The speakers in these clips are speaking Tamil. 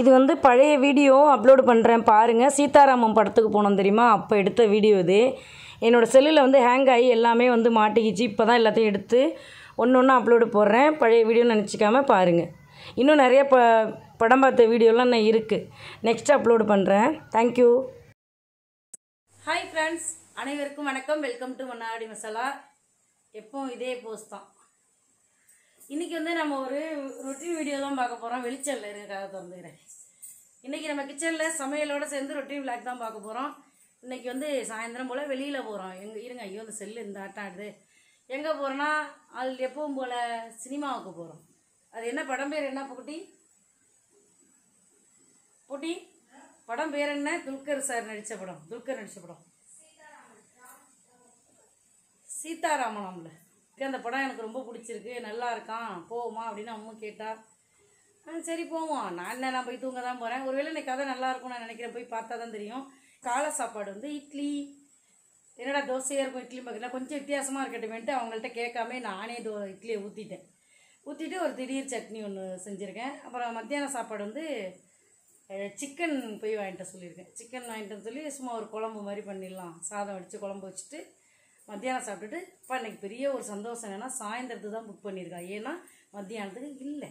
இது வந்து பழைய வீடியோ அப்லோடு பண்ணுறேன் பாருங்கள் சீதாராமம் படத்துக்கு போனோம் தெரியுமா அப்போ எடுத்த வீடியோ இது என்னோடய செல்லில் வந்து ஹேங் ஆகி எல்லாமே வந்து மாட்டிக்கிச்சு இப்போ தான் எல்லாத்தையும் எடுத்து ஒன்று ஒன்று அப்லோடு போடுறேன் பழைய வீடியோன்னு நினச்சிக்காமல் பாருங்கள் இன்னும் நிறைய ப படம் பார்த்த வீடியோலாம் நான் இருக்குது நெக்ஸ்ட் அப்லோடு பண்ணுறேன் தேங்க்யூ ஹாய் ஃப்ரெண்ட்ஸ் அனைவருக்கும் வணக்கம் வெல்கம் டு மன்னாடி மசாலா எப்பவும் இதே போஸ்ட் தான் இன்றைக்கி வந்து நம்ம ஒரு ரொட்டின் வீடியோ தான் பார்க்க போகிறோம் வெளிச்சல்ல இருக்காக திறந்துக்கிறேன் இன்றைக்கி நம்ம கிச்சனில் சமையலோடு சேர்ந்து ரொட்டின் விளாக் தான் பார்க்க போகிறோம் இன்றைக்கி வந்து சாயந்தரம் போல் வெளியில் போகிறோம் எங்கே இருங்க ஐயோ அந்த செல்லு இந்த ஆட்டம் ஆடுது எங்கே போகிறோன்னா அது எப்பவும் போல் சினிமாவுக்கு போகிறோம் அது என்ன படம் பேர் என்ன போட்டி போட்டி படம் பேர் என்ன துல்கர் சார் நடித்த படம் துல்கர் நடித்த படம் சீதாராமனாம்ல அந்த படம் எனக்கு ரொம்ப பிடிச்சிருக்கு நல்லா இருக்கான் போவோமா அப்படின்னு அம்மா கேட்டா சரி போவோம் நான் என்ன நான் போய் தூங்க தான் போகிறேன் ஒருவேளை இன்னைக்கு கதை நல்லா இருக்கும்னு நான் நினைக்கிறேன் போய் பார்த்தா தான் தெரியும் காலை சாப்பாடு வந்து இட்லி என்னடா தோசையாக இருக்கும் இட்லி பார்க்கலாம் கொஞ்சம் வித்தியாசமாக இருக்கட்டுமேன்ட்டு அவங்கள்ட்ட கேட்காம நானே தோ இட்லியை ஊற்றிட்டேன் ஊற்றிட்டு ஒரு திடீர் சட்னி ஒன்று செஞ்சுருக்கேன் அப்புறம் மத்தியான சாப்பாடு வந்து சிக்கன் போய் வாங்கிட்டு சொல்லியிருக்கேன் சிக்கன் வாங்கிட்டேன்னு சொல்லி சும்மா ஒரு குழம்பு மாதிரி பண்ணிடலாம் சாதம் வடித்து குழம்பு வச்சுட்டு மத்தியானம் சாப்பிட்டுட்டு இப்போ எனக்கு பெரிய ஒரு சந்தோஷம் என்னென்னா சாயந்தரத்துக்கு தான் புக் பண்ணியிருக்கா ஏன்னா மத்தியானத்துக்கு இல்லை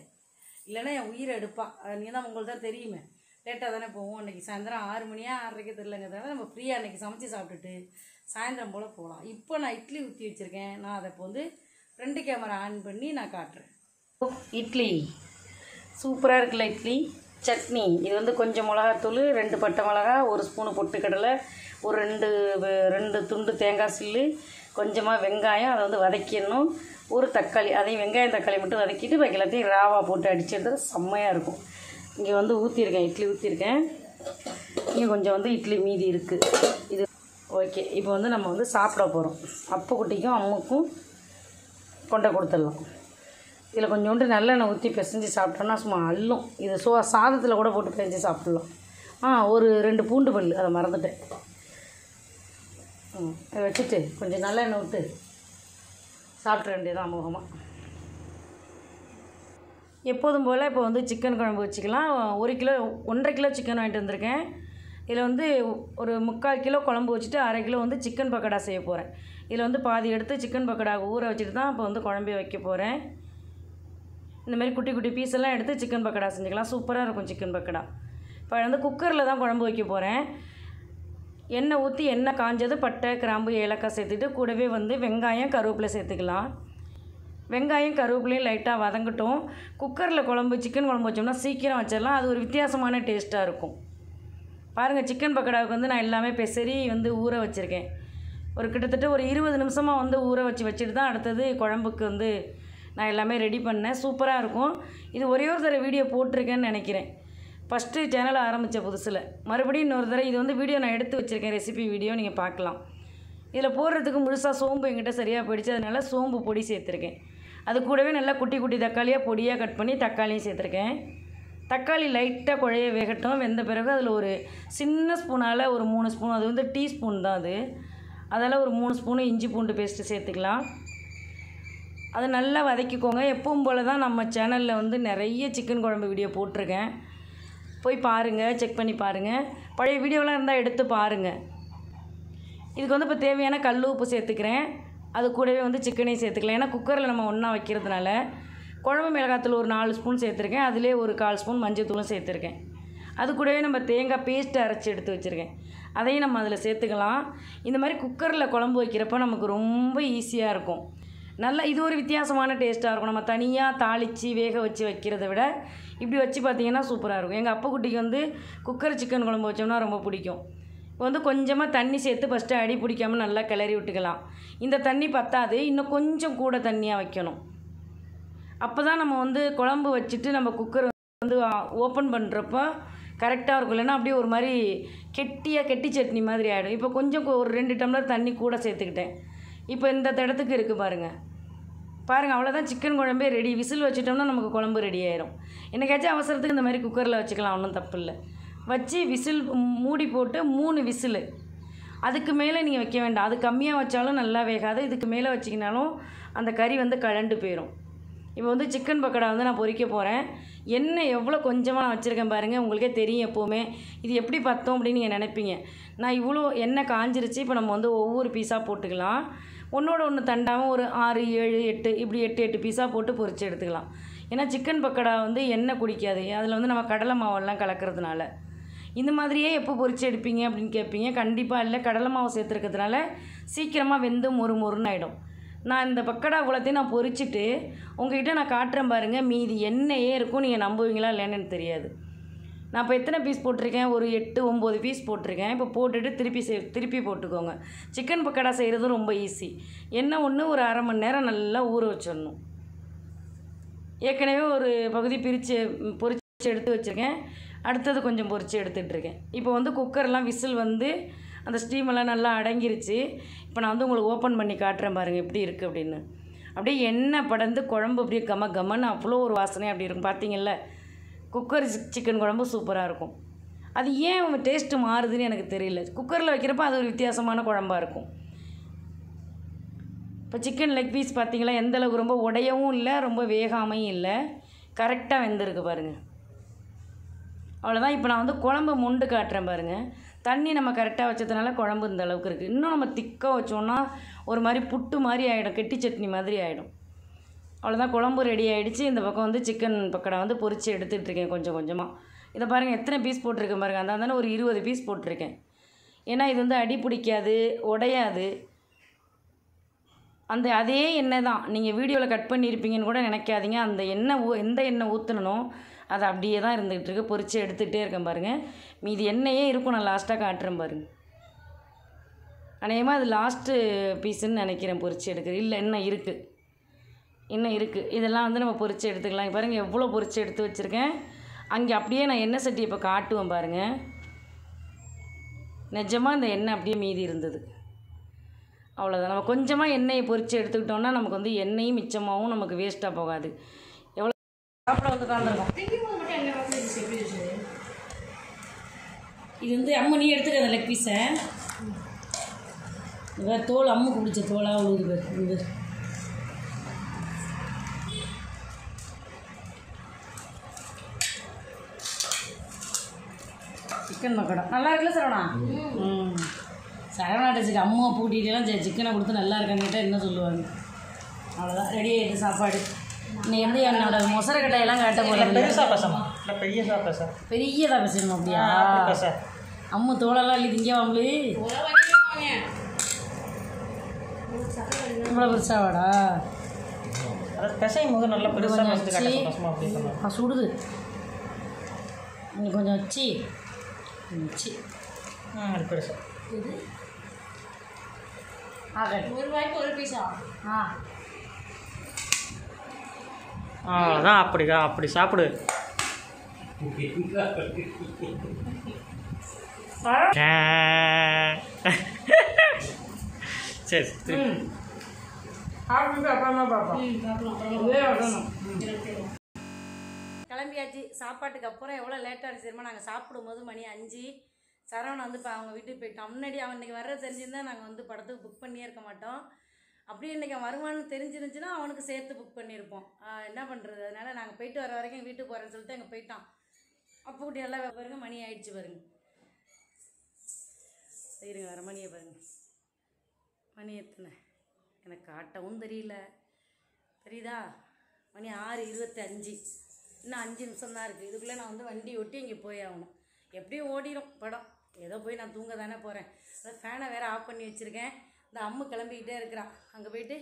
இல்லைன்னா என் உயிரை எடுப்பாள் நீ தான் உங்களுக்கு தான் தெரியுமே லேட்டாக தானே போவோம் அன்றைக்கி சாயந்தரம் ஆறு மணியா ஆறரைக்கே தெரிலங்கிறதுனால நம்ம ஃப்ரீயாக அன்றைக்கி சமைச்சு சாப்பிட்டுட்டு சாயந்தரம் போல் போகலாம் இப்போ நான் இட்லி ஊற்றி வச்சுருக்கேன் நான் அதை இப்போ வந்து ரெண்டு கேமரா ஆன் பண்ணி நான் காட்டுறேன் இட்லி சூப்பராக இருக்குல்ல இட்லி சட்னி இது வந்து கொஞ்சம் மிளகாத்தூள் ரெண்டு பட்டை மிளகா ஒரு ஸ்பூனு பொட்டுக்கடலை ஒரு ரெண்டு ரெண்டு துண்டு தேங்காய் சில்லு கொஞ்சமாக வெங்காயம் அதை வந்து வதக்கிடணும் ஒரு தக்காளி அதையும் வெங்காயம் தக்காளி மட்டும் வதக்கிட்டு பாக்கி எல்லாத்தையும் ராவா போட்டு அடித்து எடுத்து செம்மையாக இருக்கும் இங்கே வந்து ஊற்றிருக்கேன் இட்லி ஊற்றிருக்கேன் இங்கே கொஞ்சம் வந்து இட்லி மீதி இருக்குது இது ஓகே இப்போ வந்து நம்ம வந்து சாப்பிட போகிறோம் அப்போ குட்டிக்கும் அம்முக்கும் கொண்டை கொடுத்துடலாம் இதில் கொஞ்சோண்டு நல்லெண்ணெய் ஊற்றி பிசைஞ்சு சாப்பிட்டோன்னா சும்மா அள்ளும் இது சோ சாதத்தில் கூட போட்டு பிசைஞ்சு சாப்பிட்லாம் ஆ ஒரு ரெண்டு பூண்டு பல் அதை மறந்துட்டேன் ம் வச்சுட்டு கொஞ்சம் நல்லெண்ணெய் விட்டு சாப்பிட்ற வேண்டியதான் அமோகமாக எப்போதும் போல் இப்போ வந்து சிக்கன் குழம்பு வச்சுக்கலாம் ஒரு கிலோ ஒன்றரை கிலோ சிக்கன் வாங்கிட்டு வந்திருக்கேன் இதில் வந்து ஒரு முக்கால் கிலோ குழம்பு வச்சுட்டு அரை கிலோ வந்து சிக்கன் பக்கோடா செய்ய போகிறேன் இதில் வந்து பாதி எடுத்து சிக்கன் பக்கடா ஊற வச்சுட்டு தான் இப்போ வந்து குழம்பே வைக்க போகிறேன் இந்தமாரி குட்டி குட்டி பீஸ் எல்லாம் எடுத்து சிக்கன் பக்கோடா செஞ்சுக்கலாம் சூப்பராக இருக்கும் சிக்கன் பக்கோடா இப்போ வந்து குக்கரில் தான் குழம்பு வைக்க போகிறேன் எண்ணெய் ஊற்றி எண்ணெய் காஞ்சது பட்டை கிராம்பு ஏலக்காய் சேர்த்துட்டு கூடவே வந்து வெங்காயம் கருவேப்பிலை சேர்த்துக்கலாம் வெங்காயம் கருவேப்பிலையும் லைட்டாக வதங்கட்டும் குக்கரில் குழம்பு சிக்கன் குழம்பு வச்சோம்னா சீக்கிரம் வச்சிடலாம் அது ஒரு வித்தியாசமான டேஸ்ட்டாக இருக்கும் பாருங்கள் சிக்கன் பக்கோடாவுக்கு வந்து நான் எல்லாமே பெசரி வந்து ஊற வச்சுருக்கேன் ஒரு கிட்டத்தட்ட ஒரு இருபது நிமிஷமாக வந்து ஊற வச்சு வச்சுட்டு தான் அடுத்தது குழம்புக்கு வந்து நான் எல்லாமே ரெடி பண்ணேன் சூப்பராக இருக்கும் இது ஒரே ஒரு தடவை வீடியோ போட்டிருக்கேன்னு நினைக்கிறேன் ஃபஸ்ட்டு சேனலை ஆரம்பித்த புதுசில் மறுபடியும் இன்னொரு தடவை இது வந்து வீடியோ நான் எடுத்து வச்சுருக்கேன் ரெசிபி வீடியோ நீங்கள் பார்க்கலாம் இதில் போடுறதுக்கு முழுசாக சோம்பு எங்கிட்ட சரியாக போயிடுச்சு அதனால் சோம்பு பொடி சேர்த்துருக்கேன் அது கூடவே நல்லா குட்டி குட்டி தக்காளியாக பொடியாக கட் பண்ணி தக்காளியும் சேர்த்துருக்கேன் தக்காளி லைட்டாக குழைய வேகட்டும் வெந்த பிறகு அதில் ஒரு சின்ன ஸ்பூனால் ஒரு மூணு ஸ்பூன் அது வந்து டீஸ்பூன் தான் அது அதெல்லாம் ஒரு மூணு ஸ்பூனு இஞ்சி பூண்டு பேஸ்ட்டு சேர்த்துக்கலாம் அதை நல்லா வதக்கிக்கோங்க எப்பவும் போல் தான் நம்ம சேனலில் வந்து நிறைய சிக்கன் குழம்பு வீடியோ போட்டிருக்கேன் போய் பாருங்கள் செக் பண்ணி பாருங்கள் பழைய வீடியோலாம் இருந்தால் எடுத்து பாருங்கள் இதுக்கு வந்து இப்போ தேவையான கல் உப்பு சேர்த்துக்கிறேன் அது கூடவே வந்து சிக்கனையும் சேர்த்துக்கலாம் ஏன்னா குக்கரில் நம்ம ஒன்றா வைக்கிறதுனால குழம்பு மிளகாத்தூள் ஒரு நாலு ஸ்பூன் சேர்த்துருக்கேன் அதிலே ஒரு கால் ஸ்பூன் மஞ்சள் தூளும் சேர்த்துருக்கேன் அது கூடவே நம்ம தேங்காய் பேஸ்ட்டு அரைச்சி எடுத்து வச்சுருக்கேன் அதையும் நம்ம அதில் சேர்த்துக்கலாம் இந்த மாதிரி குக்கரில் குழம்பு வைக்கிறப்போ நமக்கு ரொம்ப ஈஸியாக இருக்கும் நல்லா இது ஒரு வித்தியாசமான டேஸ்ட்டாக இருக்கும் நம்ம தனியாக தாளித்து வேக வச்சு வைக்கிறத விட இப்படி வச்சு பார்த்திங்கன்னா சூப்பராக இருக்கும் எங்கள் அப்பக்குட்டிக்கு வந்து குக்கர் சிக்கன் குழம்பு வச்சோம்னா ரொம்ப பிடிக்கும் இப்போ வந்து கொஞ்சமாக தண்ணி சேர்த்து ஃபஸ்ட்டு அடி பிடிக்காமல் நல்லா கிளறி விட்டுக்கலாம் இந்த தண்ணி பத்தாது இன்னும் கொஞ்சம் கூட தண்ணியாக வைக்கணும் அப்போ தான் நம்ம வந்து குழம்பு வச்சுட்டு நம்ம குக்கர் வந்து ஓப்பன் பண்ணுறப்போ கரெக்டாக இருக்கும் இல்லைன்னா அப்படியே ஒரு மாதிரி கெட்டியாக கெட்டி சட்னி மாதிரி ஆகிடும் இப்போ கொஞ்சம் ஒரு ரெண்டு டம்ளர் தண்ணி கூட சேர்த்துக்கிட்டேன் இப்போ இந்த இடத்துக்கு இருக்குது பாருங்கள் பாருங்கள் அவ்வளோதான் சிக்கன் குழம்பே ரெடி விசில் வச்சுட்டோம்னா நமக்கு குழம்பு ரெடி ஆயிரும் என்னைக்காச்சும் அவசரத்துக்கு இந்த மாதிரி குக்கரில் வச்சுக்கலாம் ஒன்றும் தப்பு இல்லை வச்சு விசில் மூடி போட்டு மூணு விசிலு அதுக்கு மேலே நீங்கள் வைக்க வேண்டாம் அது கம்மியாக வச்சாலும் நல்லா வேகாது இதுக்கு மேலே வச்சிங்கனாலும் அந்த கறி வந்து கழண்டு போயிடும் இப்போ வந்து சிக்கன் பக்கோடா வந்து நான் பொறிக்க போகிறேன் எண்ணெய் எவ்வளோ கொஞ்சமாக நான் வச்சுருக்கேன் பாருங்கள் உங்களுக்கே தெரியும் எப்போவுமே இது எப்படி பார்த்தோம் அப்படின்னு நீங்கள் நினைப்பீங்க நான் இவ்வளோ எண்ணெய் காஞ்சிருச்சு இப்போ நம்ம வந்து ஒவ்வொரு பீஸாக போட்டுக்கலாம் ஒன்றோட ஒன்று தண்டாமல் ஒரு ஆறு ஏழு எட்டு இப்படி எட்டு எட்டு பீஸாக போட்டு பொறிச்சு எடுத்துக்கலாம் ஏன்னா சிக்கன் பக்கோடா வந்து எண்ணெய் குடிக்காது அதில் வந்து நம்ம கடலை மாவெல்லாம் கலக்கிறதுனால இந்த மாதிரியே எப்போ பொறிச்சு எடுப்பீங்க அப்படின்னு கேட்பீங்க கண்டிப்பாக இல்லை கடலை மாவு சேர்த்துருக்கிறதுனால சீக்கிரமாக வெந்து மொறு மொறுன்னு ஆகிடும் நான் இந்த பக்கடா குளத்தையும் நான் பொறிச்சிட்டு உங்ககிட்ட நான் காட்டுறேன் பாருங்கள் மீதி எண்ணெயே இருக்கும் நீங்கள் நம்புவீங்களா இல்லைன்னு தெரியாது நான் இப்போ எத்தனை பீஸ் போட்டிருக்கேன் ஒரு எட்டு ஒம்பது பீஸ் போட்டிருக்கேன் இப்போ போட்டுட்டு திருப்பி செய் திருப்பி போட்டுக்கோங்க சிக்கன் பக்கடா செய்கிறதும் ரொம்ப ஈஸி என்ன ஒன்று ஒரு அரை மணி நேரம் நல்லா ஊற வச்சிடணும் ஏற்கனவே ஒரு பகுதி பிரித்து பொறிச்சு எடுத்து வச்சுருக்கேன் அடுத்தது கொஞ்சம் பொரித்து எடுத்துகிட்ருக்கேன் இப்போ வந்து குக்கர்லாம் விசில் வந்து அந்த ஸ்டீமெல்லாம் நல்லா அடங்கிருச்சு இப்போ நான் வந்து உங்களுக்கு ஓப்பன் பண்ணி காட்டுறேன் பாருங்கள் எப்படி இருக்குது அப்படின்னு அப்படியே எண்ணெய் படந்து குழம்பு அப்படியே கம கமன்னு அவ்வளோ ஒரு வாசனை அப்படி இருக்கும் பார்த்தீங்கல்ல குக்கர் சிக்கன் குழம்பு சூப்பராக இருக்கும் அது ஏன் டேஸ்ட்டு மாறுதுன்னு எனக்கு தெரியல குக்கரில் வைக்கிறப்ப அது ஒரு வித்தியாசமான குழம்பாக இருக்கும் இப்போ சிக்கன் லெக் பீஸ் பார்த்திங்களா எந்தளவுக்கு ரொம்ப உடையவும் இல்லை ரொம்ப வேகாமையும் இல்லை கரெக்டாக வெந்திருக்கு பாருங்கள் அவ்வளோதான் இப்போ நான் வந்து குழம்பு முண்டு காட்டுறேன் பாருங்கள் தண்ணி நம்ம கரெக்டாக வச்சதுனால குழம்பு இந்த அளவுக்கு இருக்குது இன்னும் நம்ம திக்காக வச்சோன்னா ஒரு மாதிரி புட்டு மாதிரி ஆகிடும் கெட்டி சட்னி மாதிரி ஆகிடும் அவ்வளோதான் குழம்பு ரெடி ஆகிடுச்சு இந்த பக்கம் வந்து சிக்கன் பக்கடை வந்து பொறிச்சு எடுத்துகிட்ருக்கேன் கொஞ்சம் கொஞ்சமாக இதை பாருங்கள் எத்தனை பீஸ் போட்டிருக்கேன் பாருங்கள் அந்த தானே ஒரு இருபது பீஸ் போட்டிருக்கேன் ஏன்னா இது வந்து அடி பிடிக்காது உடையாது அந்த அதே எண்ணெய் தான் நீங்கள் வீடியோவில் கட் பண்ணியிருப்பீங்கன்னு கூட நினைக்காதீங்க அந்த எண்ணெய் ஊ எந்த எண்ணெய் ஊற்றணும் அது அப்படியே தான் இருந்துகிட்டு இருக்கு பொறிச்சு எடுத்துகிட்டே இருக்கேன் பாருங்கள் மீதி எண்ணெயே இருக்கும் நான் லாஸ்ட்டாக காட்டுறேன் பாருங்கள் அநேகமாக அது லாஸ்ட்டு பீஸுன்னு நினைக்கிறேன் பொறிச்சு எடுக்கிறது இல்லை என்ன இருக்குது இன்னும் இருக்குது இதெல்லாம் வந்து நம்ம பொறிச்சு எடுத்துக்கலாம் பாருங்கள் எவ்வளோ பொறிச்சு எடுத்து வச்சுருக்கேன் அங்கே அப்படியே நான் எண்ணெய் சட்டி இப்போ காட்டுவேன் பாருங்கள் நிஜமாக இந்த எண்ணெய் அப்படியே மீதி இருந்தது அவ்வளோதான் நம்ம கொஞ்சமாக எண்ணெயை பொறிச்சு எடுத்துக்கிட்டோம்னா நமக்கு வந்து எண்ணெயும் மிச்சமாகவும் நமக்கு வேஸ்ட்டாக போகாது எவ்வளோ சாப்பிட வந்து கலந்துருக்கோம் இது வந்து அம்மு நீ எடுத்துக்க லெக் பீஸை தோல் அம்மு பிடிச்ச தோலாக உழுது பேர் சிக்கன் பக்கோடா நல்லா இருக்குல்ல சரவணா சரவணா டச்சுக்கு அம்மா பூட்டிகிட்டேலாம் சிக்கனை கொடுத்து நல்லா இருக்காங்கிட்ட என்ன சொல்லுவாங்க அவ்வளோதான் ரெடி ஆகிடுது சாப்பாடு நீ வந்து என்னோட மொசர கட்டையெல்லாம் கேட்ட போல பெருசாக பேசமா பெரிய பெரியதாக பெரியதாக அப்படியா அம்மா தோலெல்லாம் இல்லை திங்க வாம்பு இவ்வளோ பெருசாவாடா வாடா பெசை நல்லா பெருசாக சுடுது கொஞ்சம் வச்சு இருந்துச்சு அடுப்பரசம் இது ஒரு வாய்ப்பு ஒரு பீஸா ஆ அதான் அப்படி சாப்பிடு சரி சாப்பிட்டு கிளம்பியாச்சு சாப்பாட்டுக்கு அப்புறம் எவ்வளோ லேட்டாக தெரியுமா நாங்கள் சாப்பிடும்போது மணி அஞ்சு சரவணன் வந்து இப்போ அவங்க வீட்டுக்கு போயிட்டான் முன்னாடி அவன் இன்றைக்கி வர்ற தெரிஞ்சிருந்தால் நாங்கள் வந்து படத்துக்கு புக் பண்ணியே இருக்க மாட்டோம் அப்படியே இன்றைக்கி வருமானம் தெரிஞ்சிருந்துச்சுன்னா அவனுக்கு சேர்த்து புக் பண்ணியிருப்போம் என்ன பண்ணுறது அதனால் நாங்கள் போயிட்டு வர வரைக்கும் வீட்டுக்கு போகிறேன்னு சொல்லிட்டு அங்கே போயிட்டான் அப்போ கூட்டி எல்லாம் பாருங்க மணி ஆயிடுச்சு பாருங்க இருங்க வர மணியை பாருங்க மணி எத்தனை எனக்கு காட்டவும் தெரியல தெரியுதா மணி ஆறு இருபத்தி அஞ்சு இன்னும் அஞ்சு நிமிஷம் தான் இருக்குது இதுக்குள்ளே நான் வந்து வண்டி ஒட்டி இங்கே போய் ஆகணும் எப்படியும் ஓடிடும் படம் ஏதோ போய் நான் தூங்க தானே போகிறேன் அதை ஃபேனை வேறு ஆஃப் பண்ணி வச்சுருக்கேன் இந்த அம்மு கிளம்பிக்கிட்டே இருக்கிறான் அங்கே போயிட்டு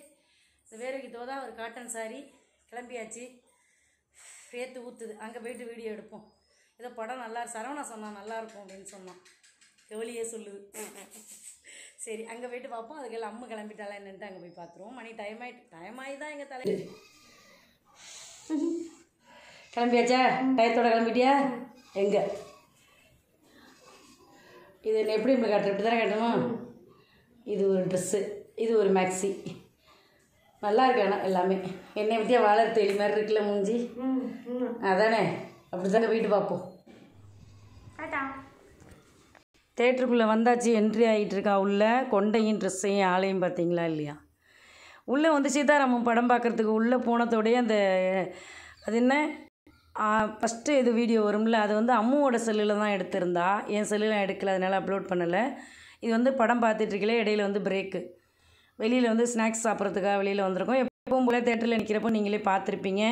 இந்த வேறுக்கு தோதா ஒரு காட்டன் சாரி கிளம்பியாச்சு சேர்த்து ஊற்றுது அங்கே போயிட்டு வீடியோ எடுப்போம் ஏதோ படம் நல்லா சரவணா சொன்னான் நல்லாயிருக்கும் அப்படின்னு சொன்னான் கவலியே சொல்லுது சரி அங்கே போயிட்டு பார்ப்போம் அதுக்கெல்லாம் அம்மு கிளம்பிட்டாலாம் என்னென்ட்டு அங்கே போய் பார்த்துருவோம் மணி டைம் ஆகிட்டு டைம் ஆகி தான் எங்கள் தலை கிளம்பியாச்சா டயத்தோட கிளம்பிட்டியா எங்கே இது என்ன எப்படி இப்படி கட்டுற இப்படி தானே கட்டணுமா இது ஒரு ட்ரெஸ்ஸு இது ஒரு மேக்ஸி நல்லா இருக்கு ஆனால் எல்லாமே என்னை பற்றியா வாழ தெளி மாதிரி இருக்குல்ல மூஞ்சி அதானே அப்படி வீட்டு பார்ப்போம் தேட்டருக்குள்ளே வந்தாச்சு என்ட்ரி ஆகிட்டு இருக்கா உள்ளே கொண்டையும் ட்ரெஸ்ஸையும் ஆளையும் பார்த்தீங்களா இல்லையா உள்ளே வந்து சீதாராமன் படம் பார்க்குறதுக்கு உள்ளே போனதோடைய அந்த அது என்ன ஃபஸ்ட்டு இது வீடியோ வரும்ல அது வந்து அம்முவோட செல்லில் தான் எடுத்திருந்தா என் செல்லில் எடுக்கல அதனால் அப்லோட் பண்ணலை இது வந்து படம் பார்த்துட்ருக்கல இடையில வந்து பிரேக்கு வெளியில் வந்து ஸ்நாக்ஸ் சாப்பிட்றதுக்காக வெளியில் வந்திருக்கோம் எப்பவும் போல தேட்டரில் நிற்கிறப்போ நீங்களே பார்த்துருப்பீங்க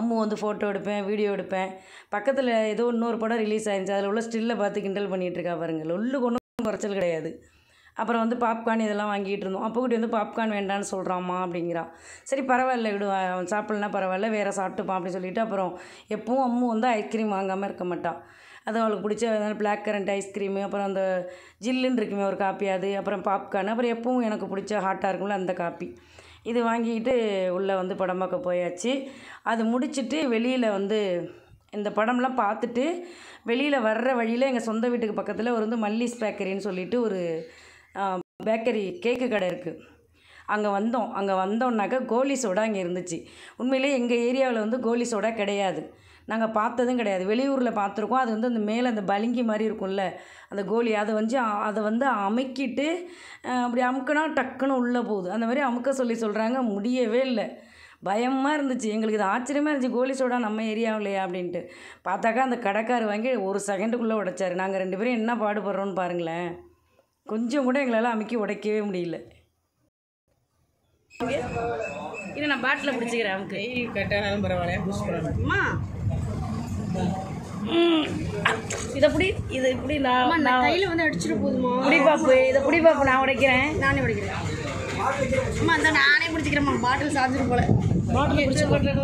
அம்மு வந்து ஃபோட்டோ எடுப்பேன் வீடியோ எடுப்பேன் பக்கத்தில் ஏதோ இன்னொரு படம் ரிலீஸ் ஆயிருந்துச்சு அதில் உள்ள ஸ்டில்லை பார்த்து கிண்டல் பண்ணிகிட்ருக்கா பாருங்கள் உள்ளுக்கு ஒன்றும் குறைச்சல் கிடையாது அப்புறம் வந்து பாப்கார்ன் இதெல்லாம் வாங்கிட்டு இருந்தோம் அப்போ குட்டி வந்து பாப்கார்ன் வேண்டான்னு சொல்கிறாம்மா அப்படிங்கிறா சரி பரவாயில்ல விடு சாப்பிட்லன்னா பரவாயில்ல வேறு சாப்பிட்டுப்பான் அப்படின்னு சொல்லிட்டு அப்புறம் எப்பவும் அம்மு வந்து ஐஸ்கிரீம் வாங்காமல் இருக்க மாட்டான் அது அவளுக்கு பிடிச்ச பிளாக் கரண்ட் ஐஸ்கிரீமு அப்புறம் அந்த ஜில்லுன்னு இருக்குமே ஒரு காப்பி அது அப்புறம் பாப்கார்னு அப்புறம் எப்பவும் எனக்கு பிடிச்ச ஹாட்டாக இருக்கும்ல அந்த காப்பி இது வாங்கிக்கிட்டு உள்ளே வந்து படம் பார்க்க போயாச்சு அது முடிச்சுட்டு வெளியில் வந்து இந்த படம்லாம் பார்த்துட்டு வெளியில் வர்ற வழியில் எங்கள் சொந்த வீட்டுக்கு பக்கத்தில் ஒரு வந்து மல்லிஸ் பேக்கரின்னு சொல்லிட்டு ஒரு பேக்கரி கேக்கு கடை இருக்குது அங்கே வந்தோம் அங்கே வந்தோம்னாக்கா கோலி சோடா அங்கே இருந்துச்சு உண்மையிலே எங்கள் ஏரியாவில் வந்து கோலி சோடா கிடையாது நாங்கள் பார்த்ததும் கிடையாது வெளியூரில் பார்த்துருக்கோம் அது வந்து அந்த மேலே அந்த பளிங்கி மாதிரி இருக்கும்ல அந்த கோலி அதை வந்து அதை வந்து அமுக்கிட்டு அப்படி அமுக்கினா டக்குன்னு உள்ளே போகுது அந்த மாதிரி அமுக்க சொல்லி சொல்கிறாங்க முடியவே இல்லை பயமாக இருந்துச்சு எங்களுக்கு இது ஆச்சரியமாக இருந்துச்சு கோலி சோடா நம்ம ஏரியாவிலையா அப்படின்ட்டு பார்த்தாக்கா அந்த கடைக்கார் வாங்கி ஒரு செகண்டுக்குள்ளே உடைச்சார் நாங்கள் ரெண்டு பேரும் என்ன பாடுபடுறோன்னு பாருங்களேன் கொஞ்சம் கூட எங்களால் அமைக்க உடைக்கவே முடியல இது நான் பாட்டில் பிடிச்சிக்கிறேன் அவனுக்கு கட்டானாலும் பரவாயில்ல இதை பிடி இது இப்படி நான் நான் கையில் வந்து அடிச்சிட்டு போதுமா புடிப்பாப்பு இதை புடிப்பாப்பு நான் உடைக்கிறேன் நானே உடைக்கிறேன் அம்மா அந்த நானே பிடிச்சிக்கிறேம்மா பாட்டில் சாஞ்சிட்டு போல பாட்டில் பிடிச்சி பாட்டில்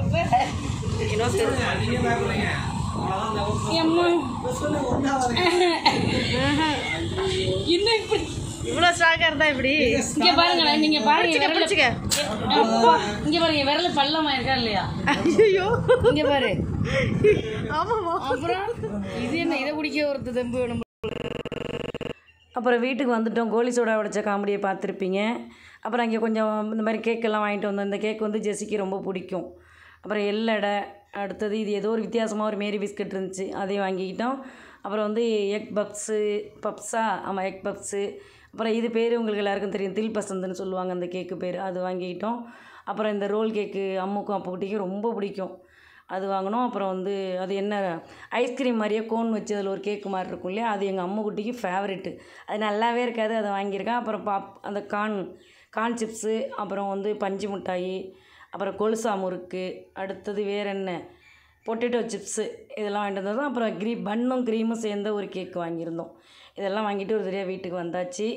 அம்மா அழகா இப்படி இங்க பாருங்க நீங்க பாருங்க இங்க பாருங்க விரல பள்ளமா இருக்கா இல்லையா ஐயோ இங்க பாரு ஆமாமா அப்புறம் இது என்ன இதை குடிக்க ஒருத்த தெம்பு வேணும் அப்புறம் வீட்டுக்கு வந்துட்டோம் கோலி சோடா உடைச்ச காமெடியை பார்த்துருப்பீங்க அப்புறம் அங்கே கொஞ்சம் இந்த மாதிரி கேக்கெல்லாம் வாங்கிட்டு வந்தோம் இந்த கேக் வந்து ஜெசிக்கு ரொம்ப பிடிக்கும் அப்புறம் எல்லட அடுத்தது இது ஏதோ ஒரு வித்தியாசமாக ஒரு மேரி பிஸ்கட் இருந்துச்சு அதையும் வாங்கிக்கிட்டோம் அப்புறம் வந்து எக் பப்ஸு பப்ஸா ஆமாம் எக் பப்ஸு அப்புறம் இது பேர் உங்களுக்கு எல்லாருக்கும் தெரியும் தில் பசந்துன்னு சொல்லுவாங்க அந்த கேக்கு பேர் அது வாங்கிக்கிட்டோம் அப்புறம் இந்த ரோல் கேக்கு அம்முக்கும் குட்டிக்கும் ரொம்ப பிடிக்கும் அது வாங்கினோம் அப்புறம் வந்து அது என்ன ஐஸ்கிரீம் மாதிரியே கோன் வச்சு அதில் ஒரு கேக்கு மாதிரி இருக்கும் இல்லையா அது எங்கள் அம்மா குட்டிக்கு ஃபேவரெட்டு அது நல்லாவே இருக்காது அதை வாங்கியிருக்கேன் அப்புறம் பாப் அந்த கான் கான் சிப்ஸு அப்புறம் வந்து பஞ்சு மிட்டாயி அப்புறம் கொலுசா முறுக்கு அடுத்தது வேறு என்ன பொட்டேட்டோ சிப்ஸு இதெல்லாம் வாங்கிட்டு வந்தோம் அப்புறம் க்ரீ பண்ணும் க்ரீமும் சேர்ந்த ஒரு கேக் வாங்கியிருந்தோம் இதெல்லாம் வாங்கிட்டு ஒரு தெரியா வீட்டுக்கு வந்தாச்சு